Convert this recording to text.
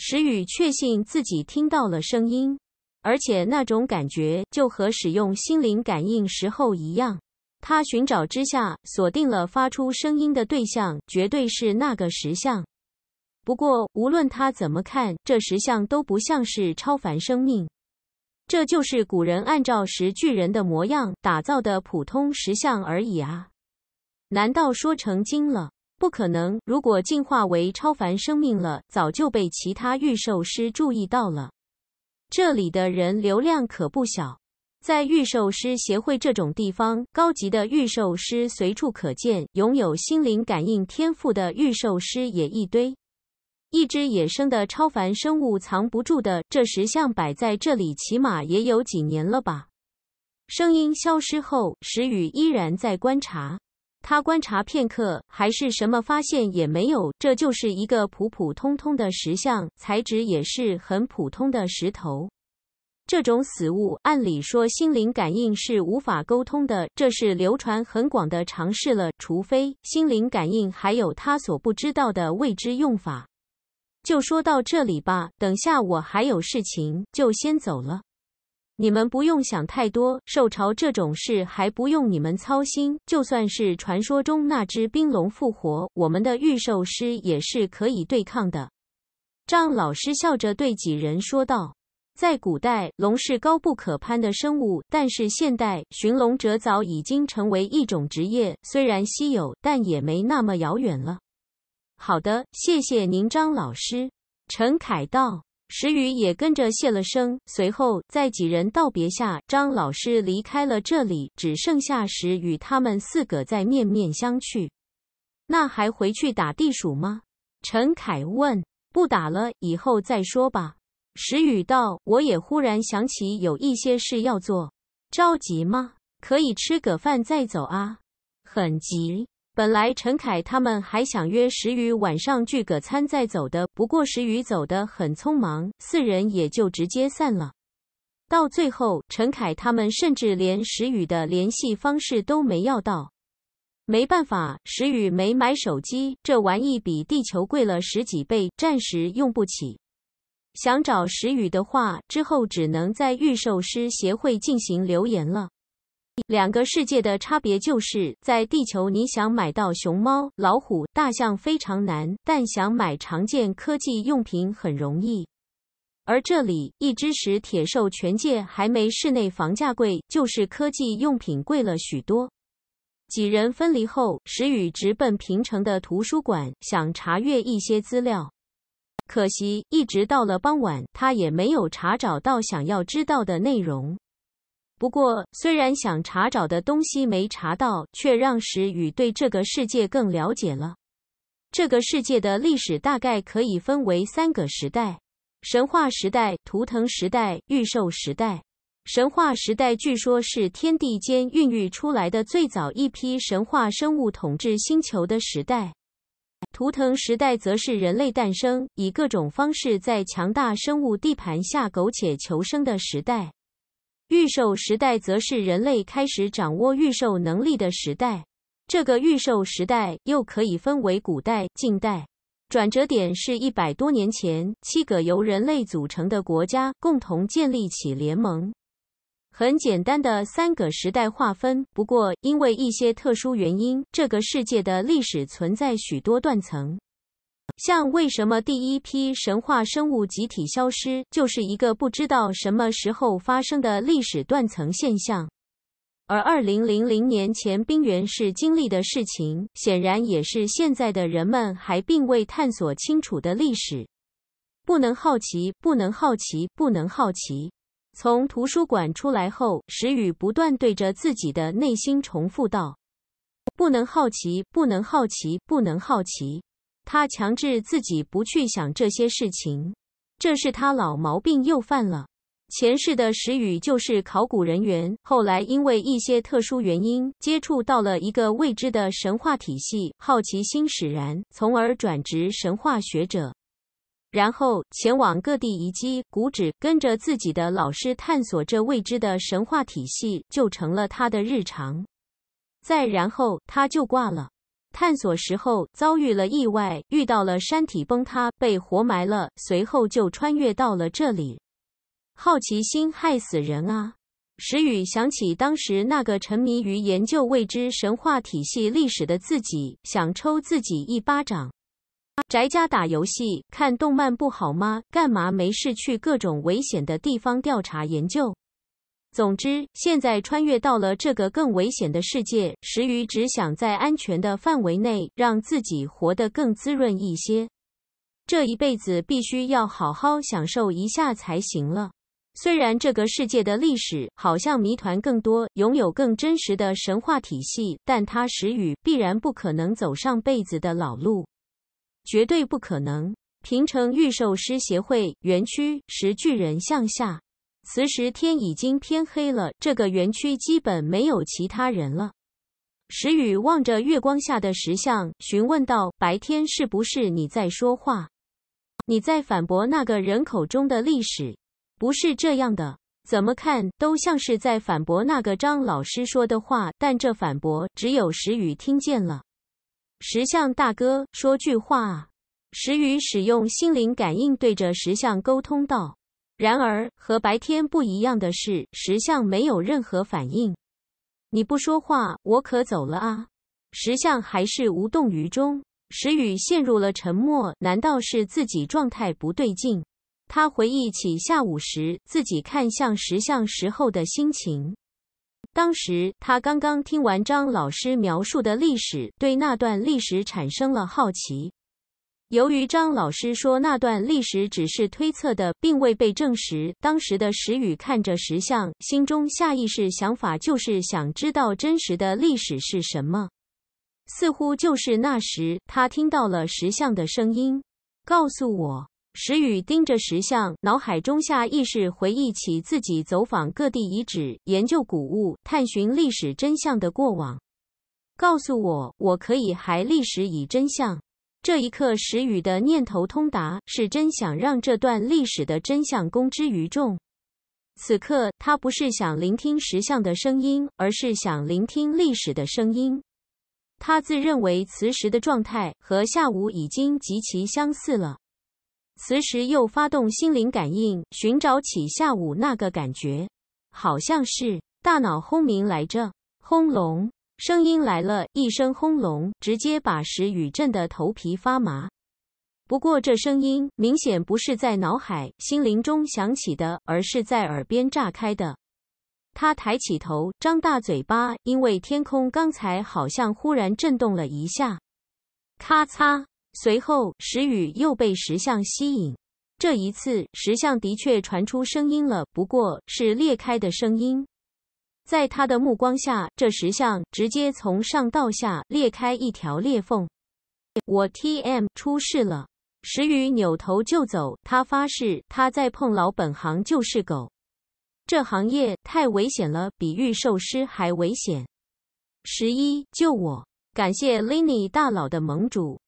石宇确信自己听到了声音，而且那种感觉就和使用心灵感应时候一样。他寻找之下，锁定了发出声音的对象，绝对是那个石像。不过，无论他怎么看，这石像都不像是超凡生命，这就是古人按照石巨人的模样打造的普通石像而已啊！难道说成精了？不可能！如果进化为超凡生命了，早就被其他御兽师注意到了。这里的人流量可不小，在御兽师协会这种地方，高级的御兽师随处可见，拥有心灵感应天赋的御兽师也一堆。一只野生的超凡生物藏不住的，这石像摆在这里，起码也有几年了吧？声音消失后，石宇依然在观察。他观察片刻，还是什么发现也没有。这就是一个普普通通的石像，材质也是很普通的石头。这种死物，按理说心灵感应是无法沟通的。这是流传很广的尝试了，除非心灵感应还有他所不知道的未知用法。就说到这里吧，等下我还有事情，就先走了。你们不用想太多，受潮这种事还不用你们操心。就算是传说中那只冰龙复活，我们的御兽师也是可以对抗的。张老师笑着对几人说道：“在古代，龙是高不可攀的生物，但是现代寻龙者早已经成为一种职业，虽然稀有，但也没那么遥远了。”好的，谢谢您，张老师。”陈凯道。石宇也跟着谢了声，随后在几人道别下，张老师离开了这里，只剩下石宇他们四个在面面相觑。那还回去打地鼠吗？陈凯问。不打了，以后再说吧。石宇道。我也忽然想起有一些事要做，着急吗？可以吃个饭再走啊。很急。本来陈凯他们还想约石宇晚上聚个餐再走的，不过石宇走的很匆忙，四人也就直接散了。到最后，陈凯他们甚至连石宇的联系方式都没要到。没办法，石宇没买手机，这玩意比地球贵了十几倍，暂时用不起。想找石宇的话，之后只能在预售师协会进行留言了。两个世界的差别就是在地球，你想买到熊猫、老虎、大象非常难，但想买常见科技用品很容易。而这里，一只史铁兽全界还没室内房价贵，就是科技用品贵了许多。几人分离后，石宇直奔平城的图书馆，想查阅一些资料。可惜，一直到了傍晚，他也没有查找到想要知道的内容。不过，虽然想查找的东西没查到，却让石宇对这个世界更了解了。这个世界的历史大概可以分为三个时代：神话时代、图腾时代、预售时代。神话时代据说是天地间孕育出来的最早一批神话生物统治星球的时代。图腾时代则是人类诞生，以各种方式在强大生物地盘下苟且求生的时代。预售时代则是人类开始掌握预售能力的时代。这个预售时代又可以分为古代、近代，转折点是一百多年前，七个由人类组成的国家共同建立起联盟。很简单的三个时代划分，不过因为一些特殊原因，这个世界的历史存在许多断层。像为什么第一批神话生物集体消失，就是一个不知道什么时候发生的历史断层现象。而二零零零年前冰原是经历的事情，显然也是现在的人们还并未探索清楚的历史。不能好奇，不能好奇，不能好奇。从图书馆出来后，石宇不断对着自己的内心重复道：“不能好奇，不能好奇，不能好奇。”他强制自己不去想这些事情，这是他老毛病又犯了。前世的石宇就是考古人员，后来因为一些特殊原因接触到了一个未知的神话体系，好奇心使然，从而转职神话学者，然后前往各地遗迹古址，跟着自己的老师探索这未知的神话体系，就成了他的日常。再然后，他就挂了。探索时候遭遇了意外，遇到了山体崩塌，被活埋了。随后就穿越到了这里。好奇心害死人啊！石宇想起当时那个沉迷于研究未知神话体系历史的自己，想抽自己一巴掌。宅家打游戏、看动漫不好吗？干嘛没事去各种危险的地方调查研究？总之，现在穿越到了这个更危险的世界，石宇只想在安全的范围内让自己活得更滋润一些。这一辈子必须要好好享受一下才行了。虽然这个世界的历史好像谜团更多，拥有更真实的神话体系，但他石宇必然不可能走上辈子的老路，绝对不可能。平城御兽师协会园区石巨人向下。此时天已经偏黑了，这个园区基本没有其他人了。石雨望着月光下的石像，询问道：“白天是不是你在说话？你在反驳那个人口中的历史？不是这样的，怎么看都像是在反驳那个张老师说的话。但这反驳只有石雨听见了。”石像大哥，说句话啊！石雨使用心灵感应对着石像沟通道。然而，和白天不一样的是，石像没有任何反应。你不说话，我可走了啊！石像还是无动于衷。石宇陷入了沉默。难道是自己状态不对劲？他回忆起下午时自己看向石像时候的心情。当时他刚刚听完张老师描述的历史，对那段历史产生了好奇。由于张老师说那段历史只是推测的，并未被证实。当时的石宇看着石像，心中下意识想法就是想知道真实的历史是什么。似乎就是那时，他听到了石像的声音，告诉我。石宇盯着石像，脑海中下意识回忆起自己走访各地遗址、研究古物、探寻历史真相的过往，告诉我，我可以还历史以真相。这一刻，石宇的念头通达，是真想让这段历史的真相公之于众。此刻，他不是想聆听石像的声音，而是想聆听历史的声音。他自认为磁石的状态和下午已经极其相似了。磁石又发动心灵感应，寻找起下午那个感觉，好像是大脑轰鸣来着，轰隆。声音来了，一声轰隆，直接把石宇震得头皮发麻。不过这声音明显不是在脑海、心灵中响起的，而是在耳边炸开的。他抬起头，张大嘴巴，因为天空刚才好像忽然震动了一下。咔嚓！随后石宇又被石像吸引。这一次石像的确传出声音了，不过是裂开的声音。在他的目光下，这石像直接从上到下裂开一条裂缝。我 T M 出事了，石宇扭头就走。他发誓，他再碰老本行就是狗。这行业太危险了，比御兽师还危险。十一救我，感谢 l i n i y 大佬的盟主。